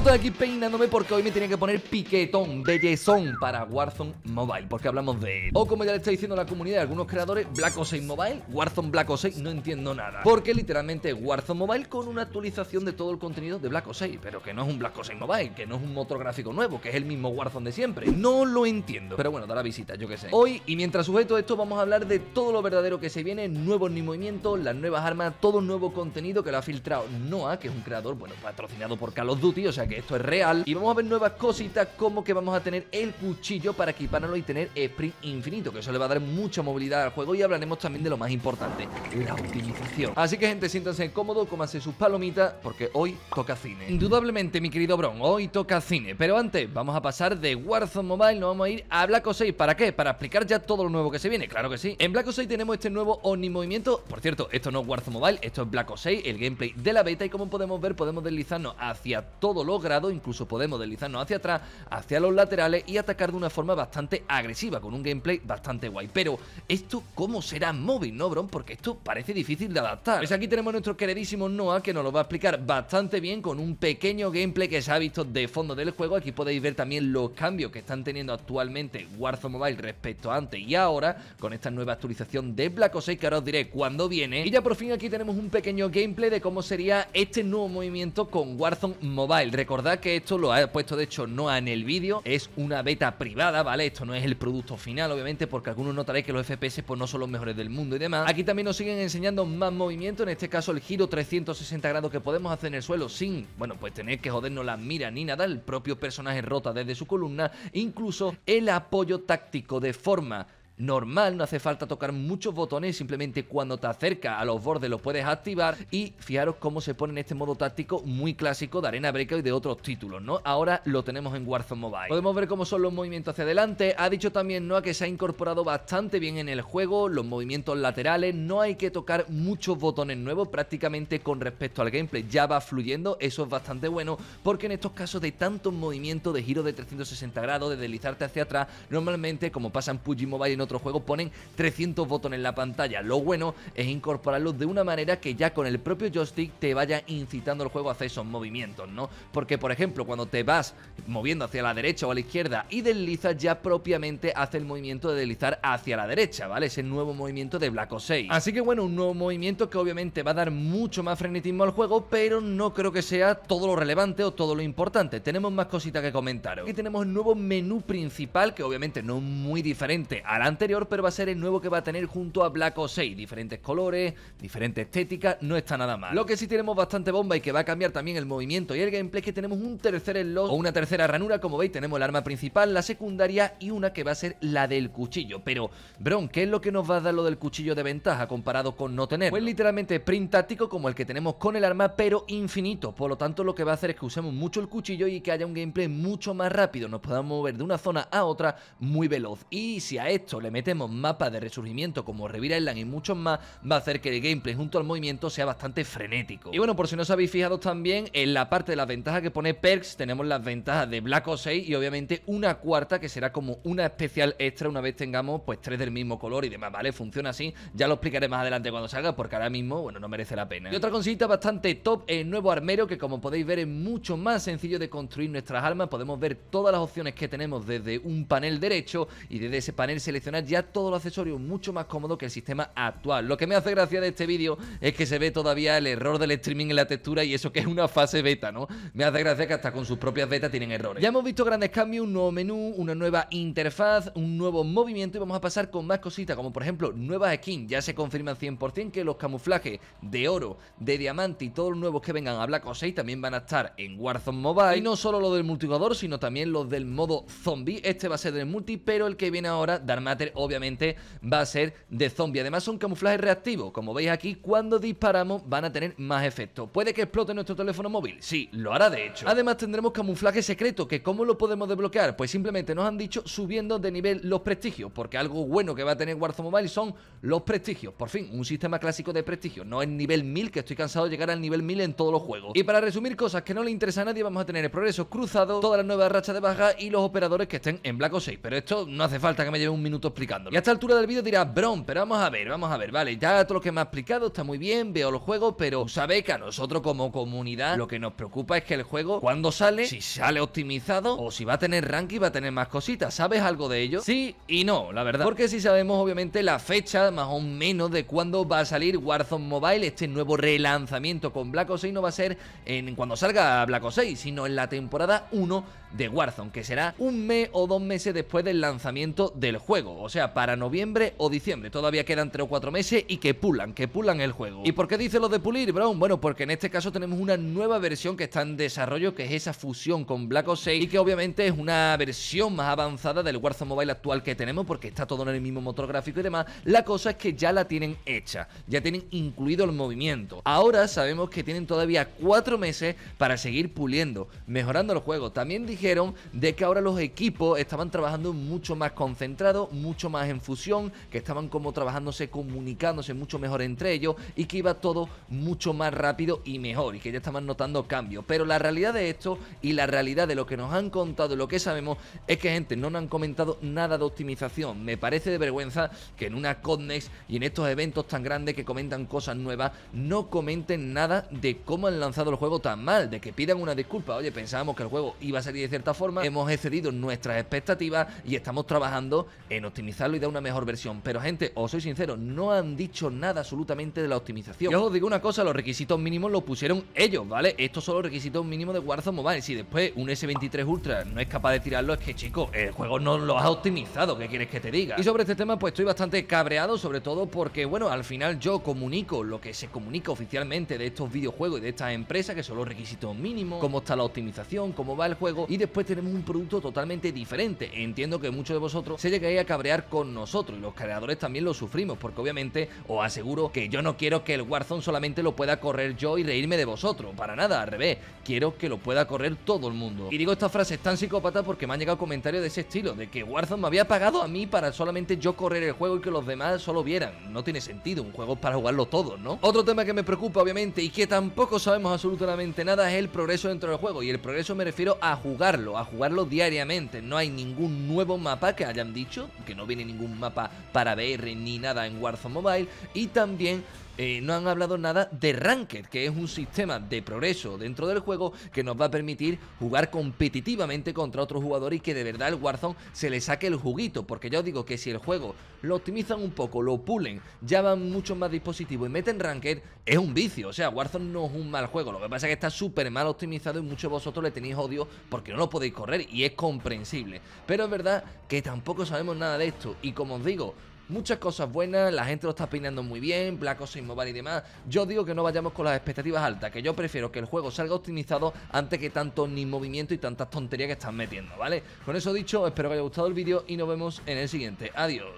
estoy aquí peinándome porque hoy me tenía que poner piquetón, bellezón para Warzone Mobile, porque hablamos de O como ya le está diciendo la comunidad de algunos creadores, Black Ops 6 Mobile, Warzone Black Ops 6, no entiendo nada. Porque literalmente Warzone Mobile con una actualización de todo el contenido de Black Ops 6, pero que no es un Black Ops 6 Mobile, que no es un motor gráfico nuevo, que es el mismo Warzone de siempre. No lo entiendo, pero bueno, da la visita, yo que sé. Hoy, y mientras sujeto esto, vamos a hablar de todo lo verdadero que se viene, nuevos ni movimientos, las nuevas armas, todo nuevo contenido que lo ha filtrado Noah, que es un creador, bueno, patrocinado por Call of Duty, o sea que esto es real. Y vamos a ver nuevas cositas como que vamos a tener el cuchillo para equiparlo y tener sprint infinito, que eso le va a dar mucha movilidad al juego y hablaremos también de lo más importante, la optimización. Así que gente, siéntanse cómodos, cómanse sus palomitas, porque hoy toca cine. Indudablemente, mi querido Bron, hoy toca cine, pero antes vamos a pasar de Warzone Mobile, nos vamos a ir a Black Ops 6. ¿Para qué? Para explicar ya todo lo nuevo que se viene, claro que sí. En Black Ops 6 tenemos este nuevo movimiento por cierto, esto no es Warzone Mobile, esto es Black Ops 6, el gameplay de la beta y como podemos ver podemos deslizarnos hacia todo lo logrado, incluso podemos deslizarnos hacia atrás, hacia los laterales y atacar de una forma bastante agresiva, con un gameplay bastante guay. Pero, ¿esto cómo será móvil, no, Bron? Porque esto parece difícil de adaptar. Pues aquí tenemos nuestro queridísimo Noah, que nos lo va a explicar bastante bien con un pequeño gameplay que se ha visto de fondo del juego. Aquí podéis ver también los cambios que están teniendo actualmente Warzone Mobile respecto a antes y ahora, con esta nueva actualización de Black Ops 6, que ahora os diré cuándo viene. Y ya por fin aquí tenemos un pequeño gameplay de cómo sería este nuevo movimiento con Warzone Mobile. Recordad que esto lo ha puesto de hecho no en el vídeo, es una beta privada, ¿vale? Esto no es el producto final, obviamente, porque algunos notaréis que los FPS pues no son los mejores del mundo y demás. Aquí también nos siguen enseñando más movimiento, en este caso el giro 360 grados que podemos hacer en el suelo sin, bueno, pues tener que jodernos las miras ni nada, el propio personaje rota desde su columna, incluso el apoyo táctico de forma normal, no hace falta tocar muchos botones, simplemente cuando te acercas a los bordes lo puedes activar y fijaros cómo se pone en este modo táctico muy clásico de Arena Breakout y de otros títulos, ¿no? Ahora lo tenemos en Warzone Mobile. Podemos ver cómo son los movimientos hacia adelante, ha dicho también Noah que se ha incorporado bastante bien en el juego, los movimientos laterales, no hay que tocar muchos botones nuevos prácticamente con respecto al gameplay, ya va fluyendo, eso es bastante bueno porque en estos casos de tantos movimientos de giro de 360 grados, de deslizarte hacia atrás, normalmente como pasa en PUBG Mobile y en otros juegos ponen 300 botones en la pantalla. Lo bueno es incorporarlos de una manera que ya con el propio joystick te vaya incitando el juego a hacer esos movimientos, ¿no? Porque, por ejemplo, cuando te vas moviendo hacia la derecha o a la izquierda y deslizas, ya propiamente hace el movimiento de deslizar hacia la derecha, ¿vale? Ese nuevo movimiento de Black Ops 6. Así que, bueno, un nuevo movimiento que obviamente va a dar mucho más frenetismo al juego, pero no creo que sea todo lo relevante o todo lo importante. Tenemos más cositas que comentaros. Aquí tenemos el nuevo menú principal, que obviamente no es muy diferente al antes pero va a ser el nuevo que va a tener junto a Black Ops 6. Diferentes colores, diferente estética, no está nada mal. Lo que sí tenemos bastante bomba y que va a cambiar también el movimiento y el gameplay es que tenemos un tercer slot o una tercera ranura. Como veis, tenemos el arma principal, la secundaria y una que va a ser la del cuchillo. Pero, Bron, ¿qué es lo que nos va a dar lo del cuchillo de ventaja comparado con no tener? Pues literalmente sprint táctico como el que tenemos con el arma, pero infinito. Por lo tanto, lo que va a hacer es que usemos mucho el cuchillo y que haya un gameplay mucho más rápido. Nos podamos mover de una zona a otra muy veloz. Y si a esto le metemos mapas de resurgimiento como Revira Island y muchos más, va a hacer que el gameplay junto al movimiento sea bastante frenético. Y bueno, por si no os habéis fijado también, en la parte de las ventajas que pone Perks tenemos las ventajas de Black Ops 6 y obviamente una cuarta que será como una especial extra una vez tengamos pues tres del mismo color y demás, ¿vale? Funciona así, ya lo explicaré más adelante cuando salga porque ahora mismo, bueno, no merece la pena. Y otra cosita bastante top, el nuevo armero que como podéis ver es mucho más sencillo de construir nuestras armas, podemos ver todas las opciones que tenemos desde un panel derecho y desde ese panel seleccionado ya todo el accesorios mucho más cómodo que el sistema actual. Lo que me hace gracia de este vídeo es que se ve todavía el error del streaming en la textura y eso que es una fase beta, ¿no? Me hace gracia que hasta con sus propias betas tienen errores. Ya hemos visto grandes cambios, un nuevo menú, una nueva interfaz, un nuevo movimiento y vamos a pasar con más cositas, como por ejemplo nuevas skins. Ya se confirma 100% que los camuflajes de oro, de diamante y todos los nuevos que vengan a Black Ops 6 también van a estar en Warzone Mobile. Y no solo lo del multijugador, sino también los del modo zombie. Este va a ser del multi, pero el que viene ahora dar más obviamente va a ser de zombie. Además son camuflajes reactivos, como veis aquí, cuando disparamos van a tener más efecto. ¿Puede que explote nuestro teléfono móvil? Sí, lo hará de hecho. Además tendremos camuflaje secreto, que ¿cómo lo podemos desbloquear? Pues simplemente nos han dicho subiendo de nivel los prestigios, porque algo bueno que va a tener Warzone Mobile son los prestigios. Por fin, un sistema clásico de prestigio no es nivel 1000, que estoy cansado de llegar al nivel 1000 en todos los juegos. Y para resumir cosas que no le interesa a nadie, vamos a tener el progreso cruzado, todas las nuevas rachas de baja y los operadores que estén en Black o 6. Pero esto no hace falta que me lleve un minuto explicándolo. Y a esta altura del vídeo dirás, Bron, pero vamos a ver, vamos a ver, vale, ya todo lo que me ha explicado está muy bien, veo el juego, pero sabes que a nosotros como comunidad lo que nos preocupa es que el juego, cuando sale, si sale optimizado o si va a tener ranking va a tener más cositas. ¿Sabes algo de ello? Sí y no, la verdad. Porque si sabemos, obviamente, la fecha más o menos de cuándo va a salir Warzone Mobile, este nuevo relanzamiento con Black Ops 6 no va a ser en cuando salga Black Ops 6, sino en la temporada 1 de Warzone, que será un mes o dos meses después del lanzamiento del juego. O sea, para noviembre o diciembre. Todavía quedan 3 o 4 meses y que pulan, que pulan el juego. ¿Y por qué dice lo de pulir, Brown? Bueno, porque en este caso tenemos una nueva versión que está en desarrollo, que es esa fusión con Black Ops 6 y que obviamente es una versión más avanzada del Warzone Mobile actual que tenemos porque está todo en el mismo motor gráfico y demás. La cosa es que ya la tienen hecha, ya tienen incluido el movimiento. Ahora sabemos que tienen todavía 4 meses para seguir puliendo, mejorando el juego. También dijeron de que ahora los equipos estaban trabajando mucho más concentrados, mucho más en fusión, que estaban como trabajándose, comunicándose mucho mejor entre ellos y que iba todo mucho más rápido y mejor y que ya estaban notando cambios. Pero la realidad de esto y la realidad de lo que nos han contado y lo que sabemos es que gente no nos han comentado nada de optimización. Me parece de vergüenza que en una Codnex y en estos eventos tan grandes que comentan cosas nuevas no comenten nada de cómo han lanzado el juego tan mal, de que pidan una disculpa. Oye, pensábamos que el juego iba a salir de cierta forma, hemos excedido nuestras expectativas y estamos trabajando en optimización optimizarlo y da una mejor versión. Pero gente, os soy sincero, no han dicho nada absolutamente de la optimización. Yo os digo una cosa, los requisitos mínimos los pusieron ellos, ¿vale? Estos son los requisitos mínimos de Warzone Mobile. Si después un S23 Ultra no es capaz de tirarlo, es que chicos, el juego no lo ha optimizado, ¿qué quieres que te diga? Y sobre este tema pues estoy bastante cabreado, sobre todo porque, bueno, al final yo comunico lo que se comunica oficialmente de estos videojuegos y de estas empresas, que son los requisitos mínimos, cómo está la optimización, cómo va el juego, y después tenemos un producto totalmente diferente. Entiendo que muchos de vosotros se llegáis a cabrear con nosotros. Y los creadores también lo sufrimos, porque obviamente os aseguro que yo no quiero que el Warzone solamente lo pueda correr yo y reírme de vosotros. Para nada, al revés. Quiero que lo pueda correr todo el mundo. Y digo esta frase tan psicópata porque me han llegado comentarios de ese estilo, de que Warzone me había pagado a mí para solamente yo correr el juego y que los demás solo vieran. No tiene sentido, un juego para jugarlo todos, ¿no? Otro tema que me preocupa, obviamente, y que tampoco sabemos absolutamente nada es el progreso dentro del juego. Y el progreso me refiero a jugarlo, a jugarlo diariamente. No hay ningún nuevo mapa que hayan dicho, que no no viene ningún mapa para BR ni nada en Warzone Mobile. Y también eh, no han hablado nada de Ranked, que es un sistema de progreso dentro del juego que nos va a permitir jugar competitivamente contra otros jugadores y que de verdad el Warzone se le saque el juguito, porque ya os digo que si el juego lo optimizan un poco, lo pulen, ya van muchos más dispositivos y meten Ranked, es un vicio, o sea, Warzone no es un mal juego, lo que pasa es que está súper mal optimizado y muchos de vosotros le tenéis odio porque no lo podéis correr y es comprensible, pero es verdad que tampoco sabemos nada de esto y como os digo, muchas cosas buenas, la gente lo está peinando muy bien, Black Ops Mobile y demás. Yo digo que no vayamos con las expectativas altas, que yo prefiero que el juego salga optimizado antes que tanto ni movimiento y tantas tonterías que están metiendo, ¿vale? Con eso dicho, espero que haya gustado el vídeo y nos vemos en el siguiente. Adiós.